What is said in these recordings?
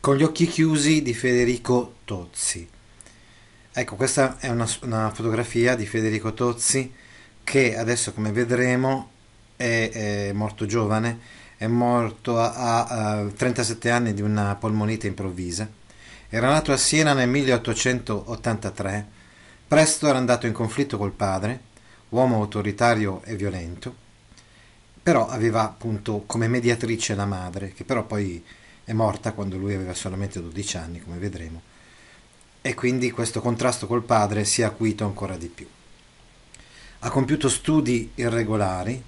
Con gli occhi chiusi di Federico Tozzi. Ecco, questa è una, una fotografia di Federico Tozzi che adesso, come vedremo, è, è morto giovane, è morto a, a, a 37 anni di una polmonite improvvisa. Era nato a Siena nel 1883, presto era andato in conflitto col padre, uomo autoritario e violento, però aveva appunto come mediatrice la madre, che però poi è morta quando lui aveva solamente 12 anni, come vedremo, e quindi questo contrasto col padre si è acuito ancora di più. Ha compiuto studi irregolari,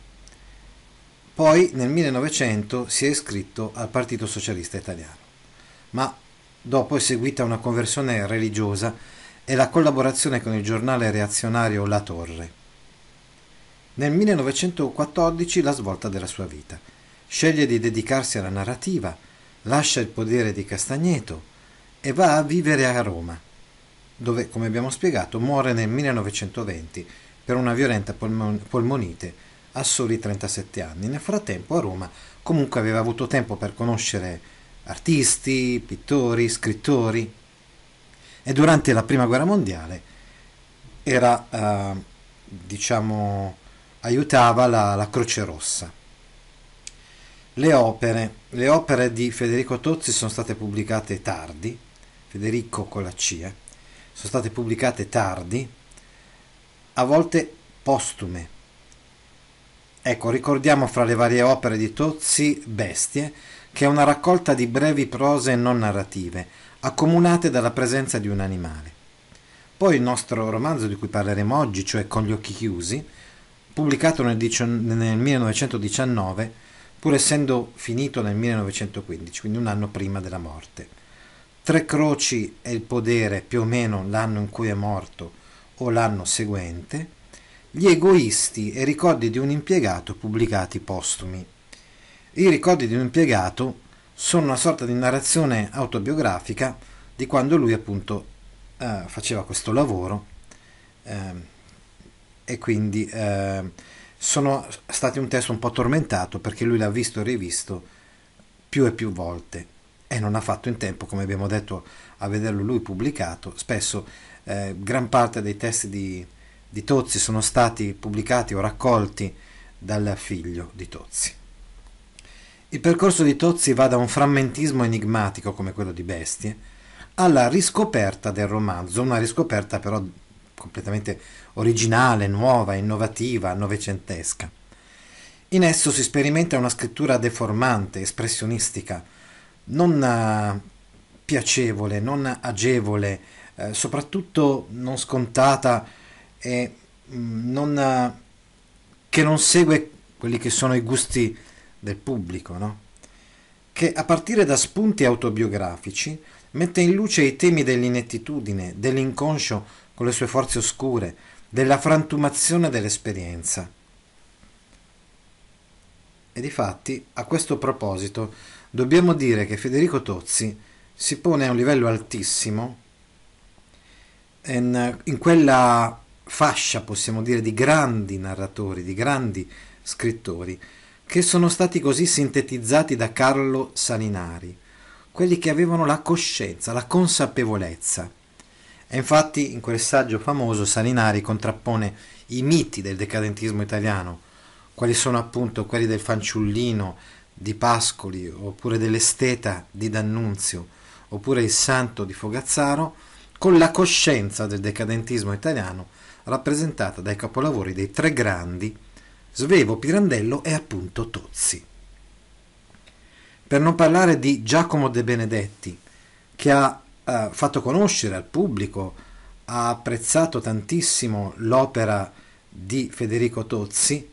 poi nel 1900 si è iscritto al Partito Socialista Italiano, ma dopo è seguita una conversione religiosa e la collaborazione con il giornale reazionario La Torre. Nel 1914 la svolta della sua vita. Sceglie di dedicarsi alla narrativa, lascia il podere di Castagneto e va a vivere a Roma, dove, come abbiamo spiegato, muore nel 1920 per una violenta polmon- polmonite a soli 37 anni. Nel frattempo a Roma comunque aveva avuto tempo per conoscere artisti, pittori, scrittori e durante la Prima Guerra Mondiale era, eh, diciamo, aiutava la, la Croce Rossa. Le opere le opere di Federico Tozzi sono state pubblicate tardi, Federico Colaccia, eh, sono state pubblicate tardi, a volte postume. Ecco, ricordiamo fra le varie opere di Tozzi Bestie, che è una raccolta di brevi prose non narrative, accomunate dalla presenza di un animale. Poi il nostro romanzo di cui parleremo oggi, cioè Con gli occhi chiusi, pubblicato nel 1919, pur essendo finito nel 1915, quindi un anno prima della morte. Tre Croci è il podere più o meno l'anno in cui è morto o l'anno seguente, gli egoisti e ricordi di un impiegato pubblicati postumi. I ricordi di un impiegato sono una sorta di narrazione autobiografica di quando lui appunto eh, faceva questo lavoro eh, e quindi eh, sono stati un testo un po' tormentato perché lui l'ha visto e rivisto più e più volte e non ha fatto in tempo, come abbiamo detto, a vederlo lui pubblicato. Spesso eh, gran parte dei testi di, di Tozzi sono stati pubblicati o raccolti dal figlio di Tozzi. Il percorso di Tozzi va da un frammentismo enigmatico come quello di Bestie alla riscoperta del romanzo, una riscoperta però completamente originale, nuova, innovativa, novecentesca. In esso si sperimenta una scrittura deformante, espressionistica, non eh, piacevole, non agevole, eh, soprattutto non scontata e mm, non, eh, che non segue quelli che sono i gusti del pubblico, no? che a partire da spunti autobiografici mette in luce i temi dell'inettitudine, dell'inconscio, con le sue forze oscure, della frantumazione dell'esperienza. E di fatti, a questo proposito, dobbiamo dire che Federico Tozzi si pone a un livello altissimo in, in quella fascia, possiamo dire, di grandi narratori, di grandi scrittori, che sono stati così sintetizzati da Carlo Salinari, quelli che avevano la coscienza, la consapevolezza e infatti in quel saggio famoso Salinari contrappone i miti del decadentismo italiano, quali sono appunto quelli del fanciullino di Pascoli, oppure dell'esteta di D'Annunzio, oppure il santo di Fogazzaro, con la coscienza del decadentismo italiano rappresentata dai capolavori dei tre grandi, Svevo, Pirandello e appunto Tozzi. Per non parlare di Giacomo De Benedetti, che ha eh, fatto conoscere al pubblico, ha apprezzato tantissimo l'opera di Federico Tozzi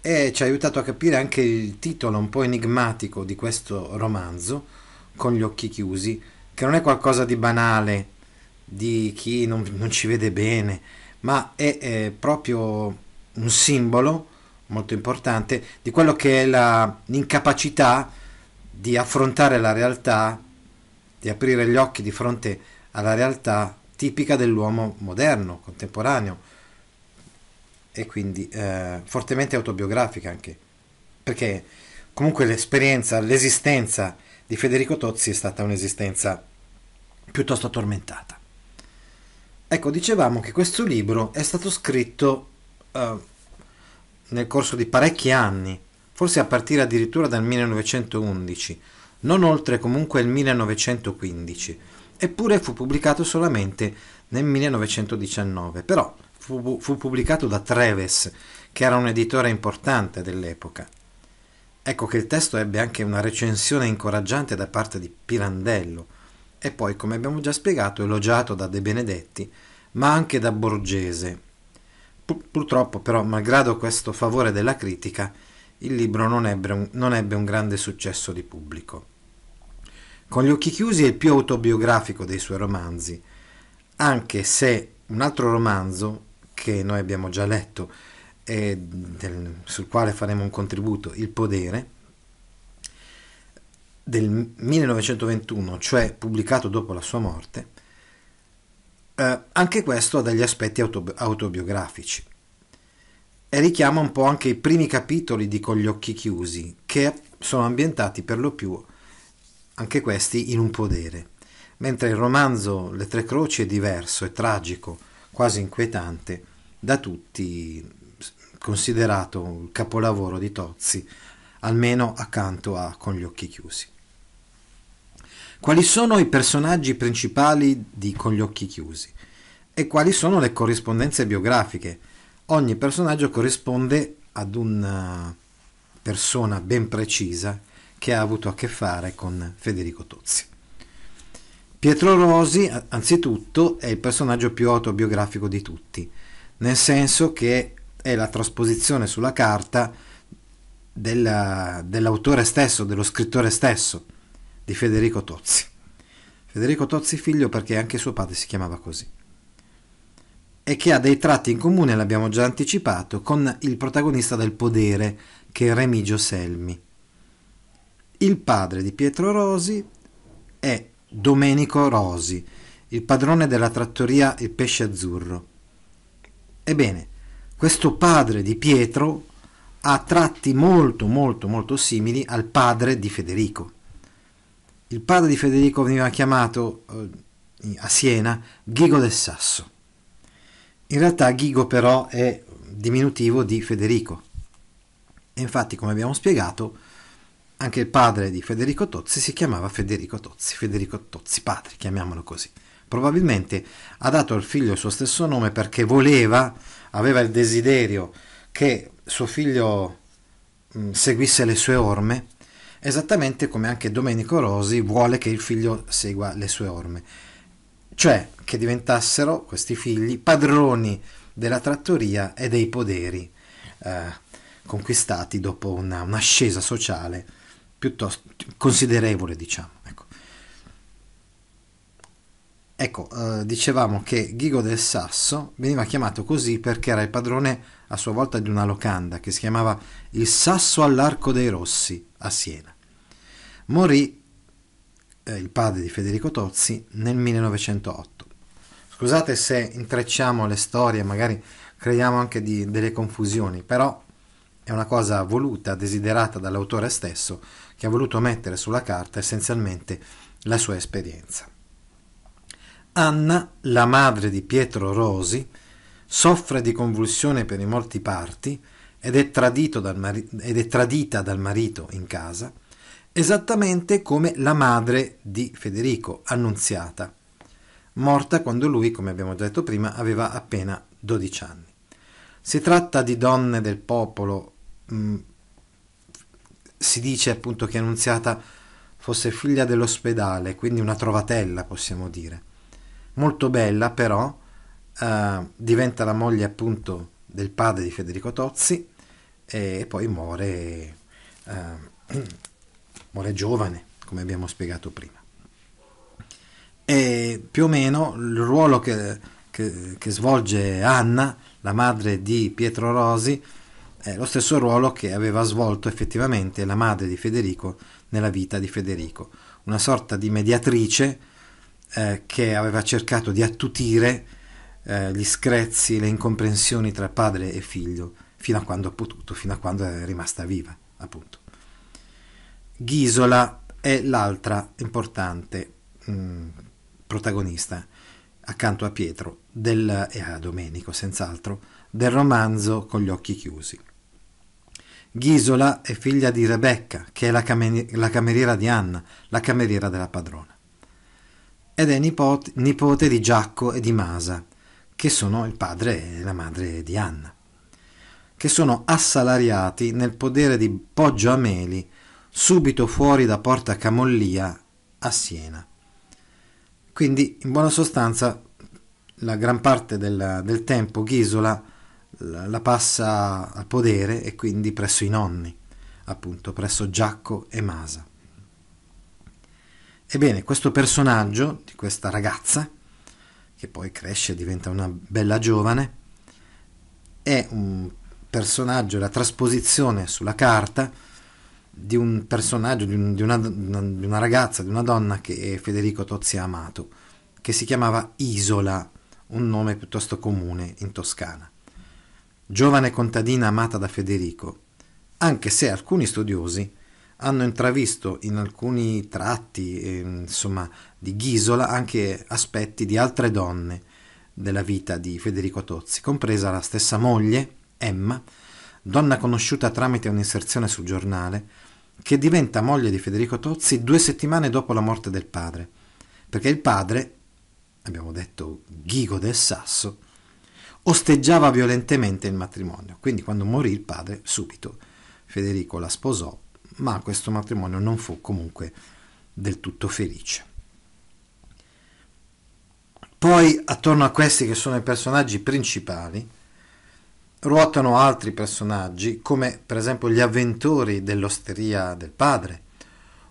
e ci ha aiutato a capire anche il titolo un po' enigmatico di questo romanzo, Con gli occhi chiusi, che non è qualcosa di banale, di chi non, non ci vede bene, ma è, è proprio un simbolo molto importante di quello che è la, l'incapacità di affrontare la realtà di aprire gli occhi di fronte alla realtà tipica dell'uomo moderno, contemporaneo e quindi eh, fortemente autobiografica anche, perché comunque l'esperienza, l'esistenza di Federico Tozzi è stata un'esistenza piuttosto tormentata. Ecco, dicevamo che questo libro è stato scritto eh, nel corso di parecchi anni, forse a partire addirittura dal 1911, non oltre comunque il 1915, eppure fu pubblicato solamente nel 1919, però fu, fu pubblicato da Treves, che era un editore importante dell'epoca. Ecco che il testo ebbe anche una recensione incoraggiante da parte di Pirandello e poi, come abbiamo già spiegato, elogiato da De Benedetti, ma anche da Borgese. purtroppo però, malgrado questo favore della critica, il libro non ebbe un, non ebbe un grande successo di pubblico. Con gli occhi chiusi è il più autobiografico dei suoi romanzi, anche se un altro romanzo che noi abbiamo già letto e del, sul quale faremo un contributo, Il Podere, del 1921, cioè pubblicato dopo la sua morte, eh, anche questo ha degli aspetti autobi- autobiografici e richiama un po' anche i primi capitoli di Con gli occhi chiusi, che sono ambientati per lo più anche questi in un podere. Mentre il romanzo Le Tre Croci è diverso, è tragico, quasi inquietante, da tutti considerato il capolavoro di Tozzi, almeno accanto a Con gli occhi chiusi. Quali sono i personaggi principali di Con gli occhi chiusi? E quali sono le corrispondenze biografiche? Ogni personaggio corrisponde ad una persona ben precisa che ha avuto a che fare con Federico Tozzi. Pietro Rosi, anzitutto, è il personaggio più autobiografico di tutti, nel senso che è la trasposizione sulla carta della, dell'autore stesso, dello scrittore stesso, di Federico Tozzi. Federico Tozzi figlio perché anche suo padre si chiamava così. E che ha dei tratti in comune, l'abbiamo già anticipato, con il protagonista del podere, che è Remigio Selmi. Il padre di Pietro Rosi è Domenico Rosi, il padrone della trattoria Il Pesce Azzurro. Ebbene, questo padre di Pietro ha tratti molto molto molto simili al padre di Federico. Il padre di Federico veniva chiamato eh, a Siena Ghigo del Sasso. In realtà Ghigo però è diminutivo di Federico. E infatti, come abbiamo spiegato, anche il padre di Federico Tozzi si chiamava Federico Tozzi, Federico Tozzi padre, chiamiamolo così. Probabilmente ha dato al figlio il suo stesso nome perché voleva, aveva il desiderio che suo figlio mm, seguisse le sue orme, esattamente come anche Domenico Rosi vuole che il figlio segua le sue orme. Cioè che diventassero questi figli padroni della trattoria e dei poderi eh, conquistati dopo una, un'ascesa sociale piuttosto considerevole, diciamo. Ecco, ecco eh, dicevamo che Ghigo del Sasso veniva chiamato così perché era il padrone a sua volta di una locanda che si chiamava Il Sasso all'Arco dei Rossi a Siena. Morì eh, il padre di Federico Tozzi nel 1908. Scusate se intrecciamo le storie, magari creiamo anche di, delle confusioni, però è una cosa voluta, desiderata dall'autore stesso, che ha voluto mettere sulla carta essenzialmente la sua esperienza. Anna, la madre di Pietro Rosi, soffre di convulsione per i molti parti ed è, dal mari- ed è tradita dal marito in casa, esattamente come la madre di Federico, Annunziata, morta quando lui, come abbiamo detto prima, aveva appena 12 anni. Si tratta di donne del popolo Mm, si dice appunto che Annunziata fosse figlia dell'ospedale, quindi una trovatella possiamo dire. Molto bella però, eh, diventa la moglie appunto del padre di Federico Tozzi e poi muore, eh, muore giovane, come abbiamo spiegato prima. E più o meno il ruolo che, che, che svolge Anna, la madre di Pietro Rosi, eh, lo stesso ruolo che aveva svolto effettivamente la madre di Federico nella vita di Federico, una sorta di mediatrice eh, che aveva cercato di attutire eh, gli screzi, le incomprensioni tra padre e figlio, fino a quando ha potuto, fino a quando è rimasta viva, appunto. Ghisola è l'altra importante mh, mm, protagonista accanto a Pietro del, e a Domenico, senz'altro, del romanzo Con gli occhi chiusi. Ghisola è figlia di Rebecca, che è la, came- la cameriera di Anna, la cameriera della padrona. Ed è nipote, nipote di Giacco e di Masa, che sono il padre e la madre di Anna, che sono assalariati nel podere di Poggio Ameli, subito fuori da Porta Camollia a Siena. Quindi, in buona sostanza, la gran parte del, del tempo Ghisola la passa al podere e quindi presso i nonni, appunto presso Giacco e Masa. Ebbene, questo personaggio di questa ragazza, che poi cresce e diventa una bella giovane, è un personaggio, la trasposizione sulla carta di un personaggio, di, un, di, una, di una, ragazza, di una donna che Federico Tozzi ha amato, che si chiamava Isola, un nome piuttosto comune in Toscana giovane contadina amata da Federico, anche se alcuni studiosi hanno intravisto in alcuni tratti eh, insomma, di Ghisola anche aspetti di altre donne della vita di Federico Tozzi, compresa la stessa moglie, Emma, donna conosciuta tramite un'inserzione sul giornale, che diventa moglie di Federico Tozzi due settimane dopo la morte del padre, perché il padre, abbiamo detto Ghigo del Sasso, osteggiava violentemente il matrimonio. Quindi quando morì il padre, subito Federico la sposò, ma questo matrimonio non fu comunque del tutto felice. Poi attorno a questi che sono i personaggi principali ruotano altri personaggi come per esempio gli avventori dell'osteria del padre,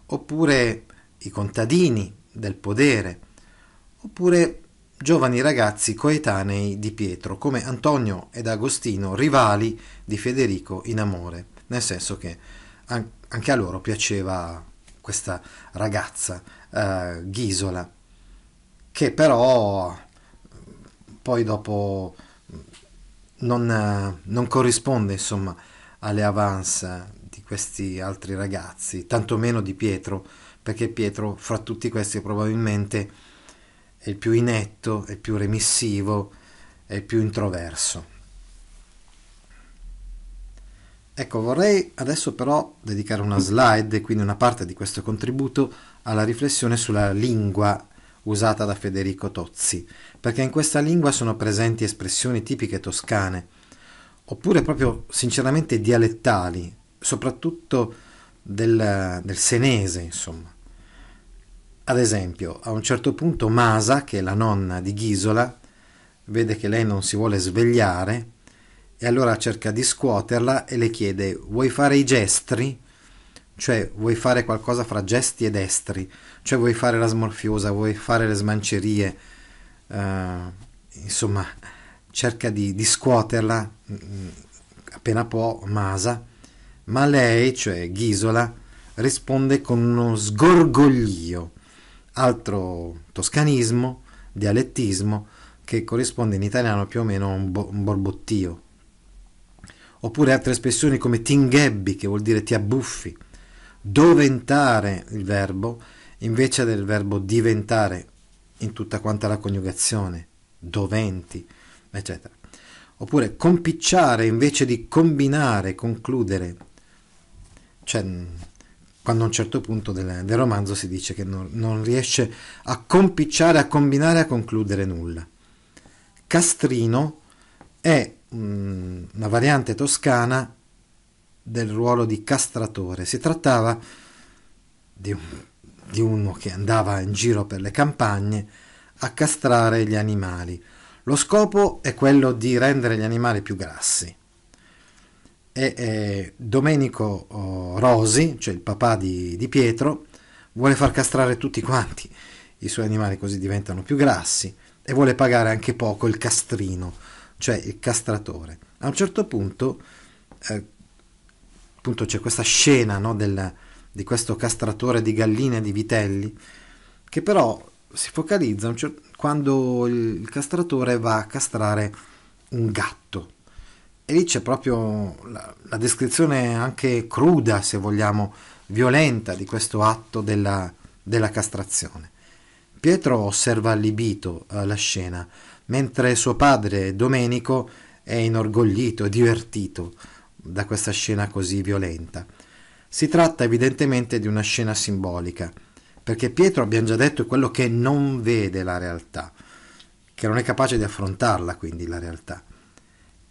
oppure i contadini del podere, oppure giovani ragazzi coetanei di Pietro, come Antonio ed Agostino, rivali di Federico in amore, nel senso che anche a loro piaceva questa ragazza, eh, Ghisola, che però poi dopo non, non corrisponde insomma alle avance di questi altri ragazzi, tantomeno di Pietro, perché Pietro fra tutti questi probabilmente è il più inetto, è il più remissivo, è il più introverso. Ecco, vorrei adesso però dedicare una slide, quindi una parte di questo contributo, alla riflessione sulla lingua usata da Federico Tozzi, perché in questa lingua sono presenti espressioni tipiche toscane, oppure proprio sinceramente dialettali, soprattutto del, del senese, insomma. Ad esempio, a un certo punto Masa, che è la nonna di Ghisola, vede che lei non si vuole svegliare e allora cerca di scuoterla e le chiede vuoi fare i gestri? Cioè vuoi fare qualcosa fra gesti ed estri? Cioè vuoi fare la smorfiosa, vuoi fare le smancerie? Uh, insomma, cerca di, di scuoterla mm, appena può Masa, ma lei, cioè Ghisola, risponde con uno sgorgoglio altro toscanismo, dialettismo, che corrisponde in italiano più o meno a un, bo- un borbottio. Oppure altre espressioni come tinghebbi, che vuol dire ti abbuffi. Doventare il verbo invece del verbo diventare in tutta quanta la coniugazione. Doventi, eccetera. Oppure compicciare invece di combinare, concludere. Cioè, quando a un certo punto del, del romanzo si dice che non, non, riesce a compicciare, a combinare, a concludere nulla. Castrino è mh, una variante toscana del ruolo di castratore. Si trattava di, un, di uno che andava in giro per le campagne a castrare gli animali. Lo scopo è quello di rendere gli animali più grassi e eh, Domenico oh, Rosi, cioè il papà di, di, Pietro, vuole far castrare tutti quanti i suoi animali così diventano più grassi e vuole pagare anche poco il castrino, cioè il castratore. A un certo punto, eh, appunto, c'è questa scena no, del, di questo castratore di galline e di vitelli che però si focalizza certo, quando il castratore va a castrare un gatto e lì c'è proprio la, la descrizione anche cruda, se vogliamo, violenta di questo atto della, della castrazione. Pietro osserva allibito eh, la scena, mentre suo padre Domenico è inorgoglito e divertito da questa scena così violenta. Si tratta evidentemente di una scena simbolica, perché Pietro, abbiamo già detto, è quello che non vede la realtà, che non è capace di affrontarla quindi la realtà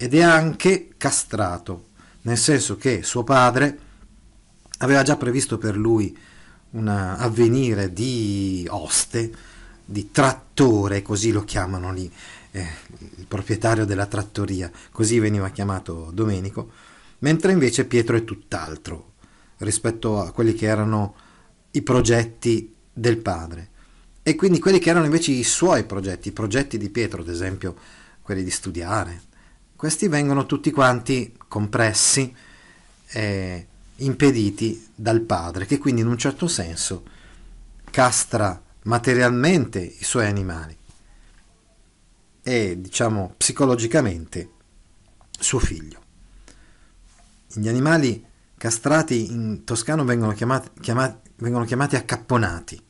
ed è anche castrato, nel senso che suo padre aveva già previsto per lui un avvenire di oste, di trattore, così lo chiamano lì, eh, il proprietario della trattoria, così veniva chiamato Domenico, mentre invece Pietro è tutt'altro rispetto a quelli che erano i progetti del padre e quindi quelli che erano invece i suoi progetti, i progetti di Pietro, ad esempio quelli di studiare, questi vengono tutti quanti compressi, eh, impediti dal padre, che quindi in un certo senso castra materialmente i suoi animali e diciamo psicologicamente suo figlio. Gli animali castrati in toscano vengono chiamati, chiamati, vengono chiamati accapponati,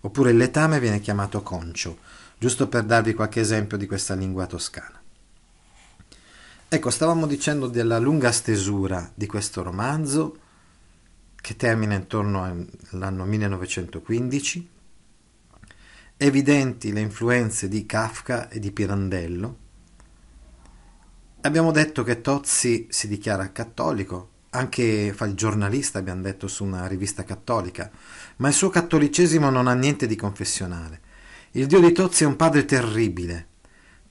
oppure il letame viene chiamato concio, giusto per darvi qualche esempio di questa lingua toscana. Ecco, stavamo dicendo della lunga stesura di questo romanzo che termina intorno all'anno 1915, evidenti le influenze di Kafka e di Pirandello. Abbiamo detto che Tozzi si dichiara cattolico, anche fa il giornalista, abbiamo detto, su una rivista cattolica, ma il suo cattolicesimo non ha niente di confessionale. Il Dio di Tozzi è un padre terribile,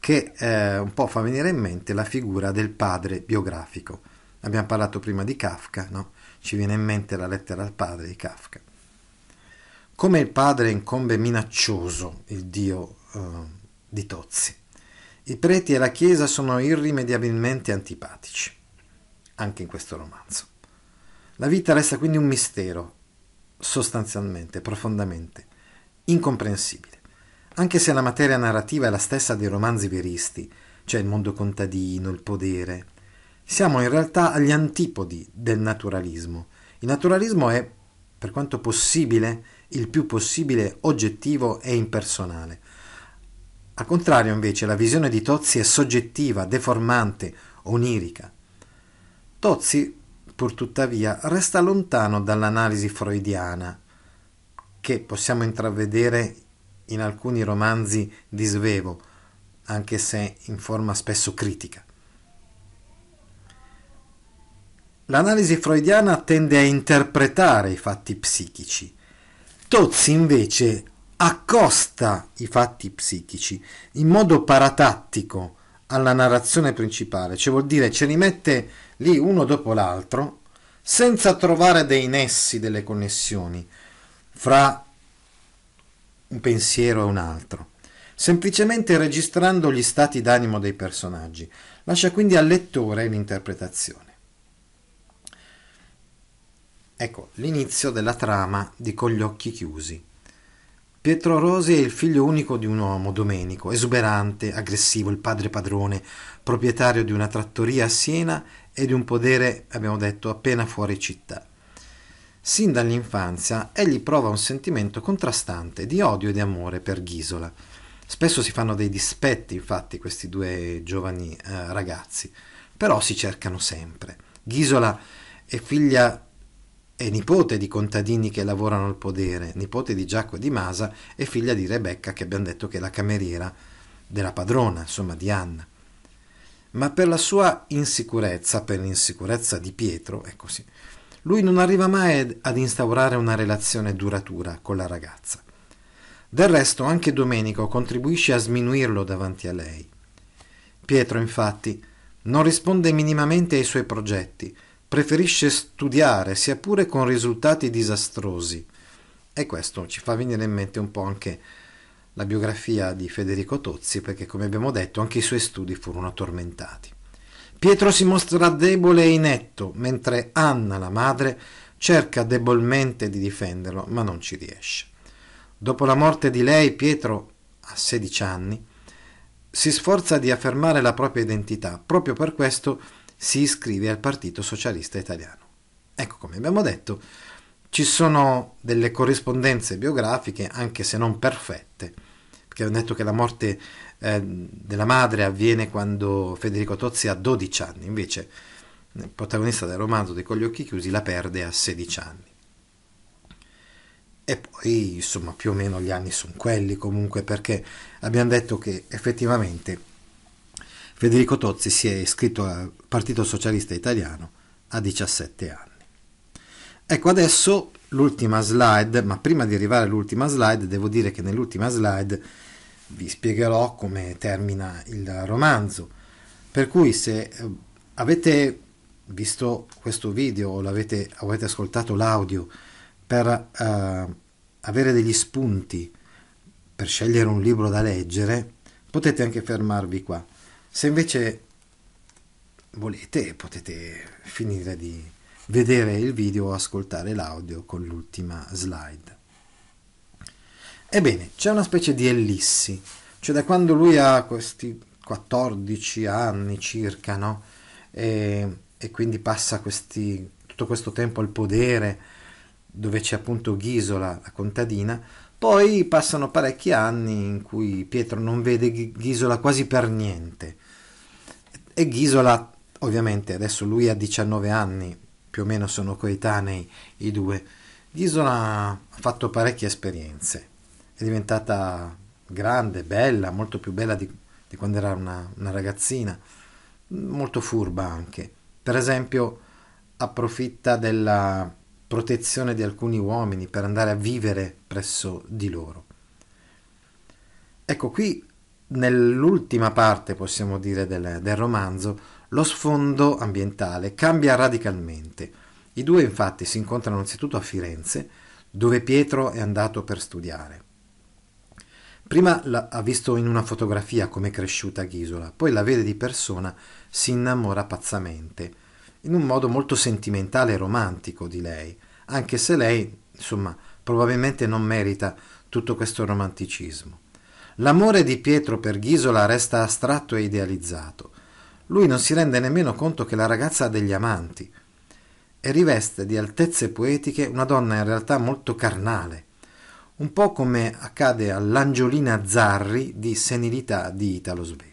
che eh, un po' fa venire in mente la figura del padre biografico. Abbiamo parlato prima di Kafka, no? ci viene in mente la lettera al padre di Kafka. Come il padre incombe minaccioso il dio eh, di Tozzi. I preti e la Chiesa sono irrimediabilmente antipatici, anche in questo romanzo. La vita resta quindi un mistero, sostanzialmente, profondamente, incomprensibile. Anche se la materia narrativa è la stessa dei romanzi veristi, cioè il mondo contadino, il podere, siamo in realtà agli antipodi del naturalismo. Il naturalismo è, per quanto possibile, il più possibile oggettivo e impersonale. Al contrario, invece, la visione di Tozzi è soggettiva, deformante, onirica. Tozzi, pur tuttavia, resta lontano dall'analisi freudiana, che possiamo intravedere in alcuni romanzi di Svevo, anche se in forma spesso critica. L'analisi freudiana tende a interpretare i fatti psichici. Tozzi invece accosta i fatti psichici in modo paratattico alla narrazione principale, cioè vuol dire ce li mette lì uno dopo l'altro senza trovare dei nessi, delle connessioni fra un pensiero a un altro, semplicemente registrando gli stati d'animo dei personaggi. Lascia quindi al lettore l'interpretazione. Ecco l'inizio della trama di Con gli occhi chiusi. Pietro Rosi è il figlio unico di un uomo, Domenico, esuberante, aggressivo, il padre padrone, proprietario di una trattoria a Siena e di un podere, abbiamo detto, appena fuori città. Sin dall'infanzia egli prova un sentimento contrastante di odio e di amore per Ghisola. Spesso si fanno dei dispetti, infatti, questi due giovani eh, ragazzi, però si cercano sempre. Ghisola è figlia e nipote di contadini che lavorano al podere, nipote di Giacomo e di Masa e figlia di Rebecca, che abbiamo detto che è la cameriera della padrona, insomma di Anna. Ma per la sua insicurezza, per l'insicurezza di Pietro, è così, ecco lui non arriva mai ad instaurare una relazione duratura con la ragazza. Del resto anche Domenico contribuisce a sminuirlo davanti a lei. Pietro, infatti, non risponde minimamente ai suoi progetti, preferisce studiare, sia pure con risultati disastrosi. E questo ci fa venire in mente un po' anche la biografia di Federico Tozzi, perché come abbiamo detto anche i suoi studi furono tormentati. Pietro si mostra debole e inetto, mentre Anna, la madre, cerca debolmente di difenderlo, ma non ci riesce. Dopo la morte di lei, Pietro, a 16 anni, si sforza di affermare la propria identità, proprio per questo si iscrive al Partito Socialista Italiano. Ecco, come abbiamo detto, ci sono delle corrispondenze biografiche, anche se non perfette, perché abbiamo detto che la morte eh, della madre avviene quando Federico Tozzi ha 12 anni, invece il protagonista del romanzo di Con gli occhi chiusi la perde a 16 anni. E poi, insomma, più o meno gli anni sono quelli comunque, perché abbiamo detto che effettivamente Federico Tozzi si è iscritto al Partito Socialista Italiano a 17 anni. Ecco, adesso l'ultima slide, ma prima di arrivare all'ultima slide, devo dire che nell'ultima slide vi spiegherò come termina il romanzo. Per cui se eh, avete visto questo video o avete ascoltato l'audio per eh, avere degli spunti per scegliere un libro da leggere, potete anche fermarvi qua. Se invece volete potete finire di vedere il video o ascoltare l'audio con l'ultima slide. Ebbene, c'è una specie di ellissi, cioè da quando lui ha questi 14 anni circa, no? E, e quindi passa questi, tutto questo tempo al podere, dove c'è appunto Ghisola, la contadina, poi passano parecchi anni in cui Pietro non vede Ghisola quasi per niente. E Ghisola, ovviamente, adesso lui ha 19 anni, più o meno sono coetanei i due. Ghisola ha fatto parecchie esperienze è diventata grande, bella, molto più bella di, di quando era una, una ragazzina, molto furba anche. Per esempio approfitta della protezione di alcuni uomini per andare a vivere presso di loro. Ecco qui nell'ultima parte, possiamo dire, del, del, romanzo, lo sfondo ambientale cambia radicalmente. I due infatti si incontrano anzitutto a Firenze, dove Pietro è andato per studiare. Prima ha visto in una fotografia come è cresciuta Ghisola, poi la vede di persona, si innamora pazzamente, in un modo molto sentimentale e romantico di lei, anche se lei, insomma, probabilmente non merita tutto questo romanticismo. L'amore di Pietro per Ghisola resta astratto e idealizzato. Lui non si rende nemmeno conto che la ragazza ha degli amanti e riveste di altezze poetiche una donna in realtà molto carnale, un po' come accade all'Angiolina Zarri di Senilità di Italo Svevo.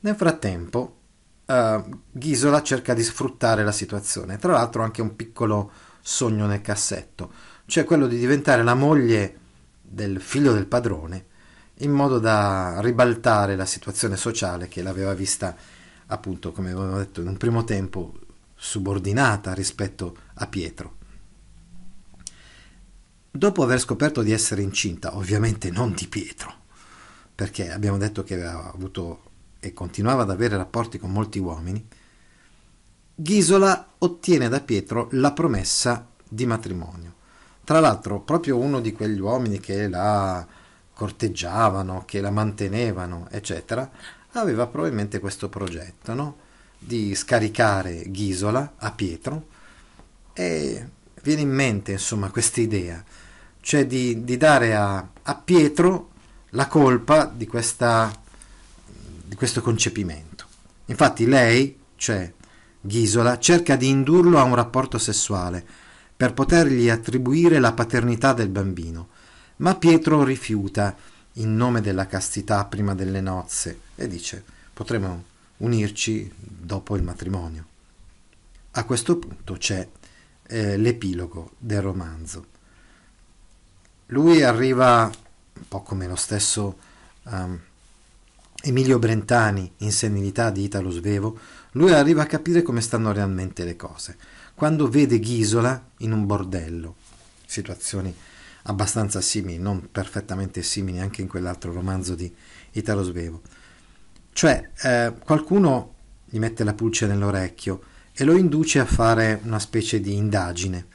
Nel frattempo, eh, Ghisola cerca di sfruttare la situazione, tra l'altro anche un piccolo sogno nel cassetto, cioè quello di diventare la moglie del figlio del padrone, in modo da ribaltare la situazione sociale che l'aveva vista appunto, come avevo detto in un primo tempo, subordinata rispetto a Pietro. Dopo aver scoperto di essere incinta, ovviamente non di Pietro, perché abbiamo detto che aveva avuto e continuava ad avere rapporti con molti uomini, Ghisola ottiene da Pietro la promessa di matrimonio. Tra l'altro, proprio uno di quegli uomini che la corteggiavano, che la mantenevano, eccetera, aveva probabilmente questo progetto, no? Di scaricare Ghisola a Pietro e viene in mente, insomma, questa idea cioè di, di dare a, a, Pietro la colpa di, questa, di questo concepimento. Infatti lei, cioè Ghisola, cerca di indurlo a un rapporto sessuale per potergli attribuire la paternità del bambino, ma Pietro rifiuta in nome della castità prima delle nozze e dice potremo unirci dopo il matrimonio. A questo punto c'è eh, l'epilogo del romanzo. Lui arriva un po' come lo stesso um, Emilio Brentani in senilità di Italo Svevo, lui arriva a capire come stanno realmente le cose. Quando vede Ghisola in un bordello, situazioni abbastanza simili, non perfettamente simili anche in quell'altro romanzo di Italo Svevo. Cioè, eh, qualcuno gli mette la pulce nell'orecchio e lo induce a fare una specie di indagine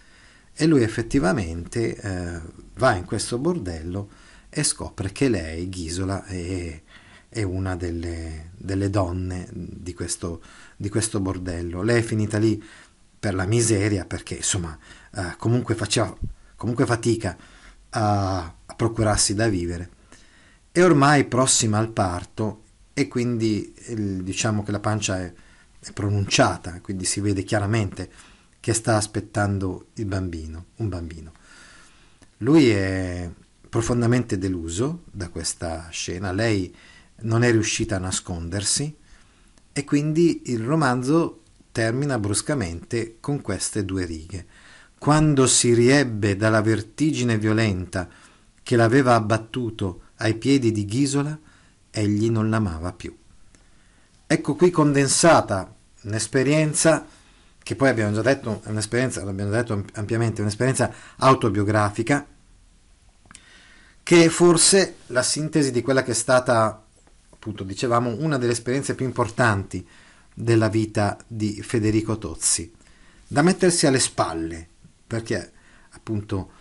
e lui effettivamente eh, va in questo bordello e scopre che lei, Ghisola, è, è una delle, delle donne di questo, di questo, bordello. Lei è finita lì per la miseria perché insomma eh, comunque faceva comunque fatica a, a procurarsi da vivere. È ormai prossima al parto e quindi diciamo che la pancia è, è pronunciata, quindi si vede chiaramente che sta aspettando il bambino, un bambino. Lui è profondamente deluso da questa scena, lei non è riuscita a nascondersi e quindi il romanzo termina bruscamente con queste due righe. Quando si riebbe dalla vertigine violenta che l'aveva abbattuto ai piedi di Ghisola, egli non l'amava più. Ecco qui condensata un'esperienza che poi abbiamo già detto, è un'esperienza, l'abbiamo detto ampiamente, è un'esperienza autobiografica, che è forse la sintesi di quella che è stata, appunto dicevamo, una delle esperienze più importanti della vita di Federico Tozzi, da mettersi alle spalle, perché appunto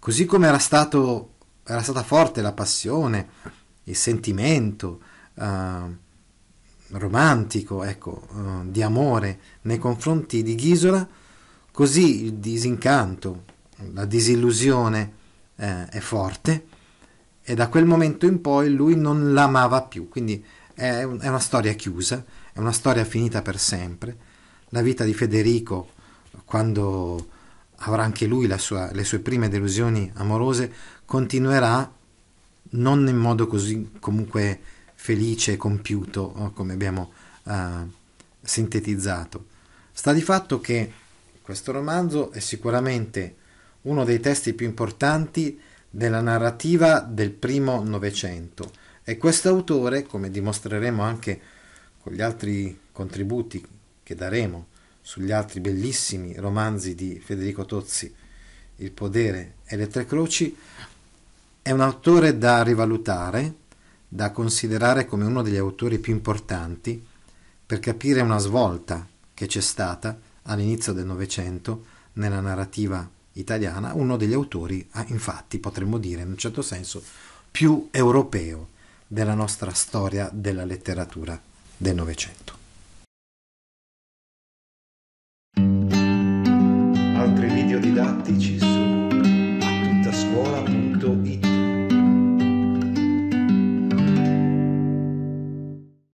così come era, stato, era stata forte la passione, il sentimento, eh, romantico, ecco, eh, di amore nei confronti di Ghisola, così il disincanto, la disillusione eh, è forte e da quel momento in poi lui non l'amava più, quindi è, è una storia chiusa, è una storia finita per sempre. La vita di Federico, quando avrà anche lui sua, le sue prime delusioni amorose, continuerà non in modo così comunque felice e compiuto, oh, come abbiamo uh, sintetizzato. Sta di fatto che questo romanzo è sicuramente uno dei testi più importanti della narrativa del primo Novecento e quest'autore, come dimostreremo anche con gli altri contributi che daremo sugli altri bellissimi romanzi di Federico Tozzi, Il podere e le tre croci, è un autore da rivalutare da considerare come uno degli autori più importanti per capire una svolta che c'è stata all'inizio del Novecento nella narrativa italiana, uno degli autori, ah, infatti potremmo dire in un certo senso, più europeo della nostra storia della letteratura del Novecento. altri video didattici su attuttascuola.it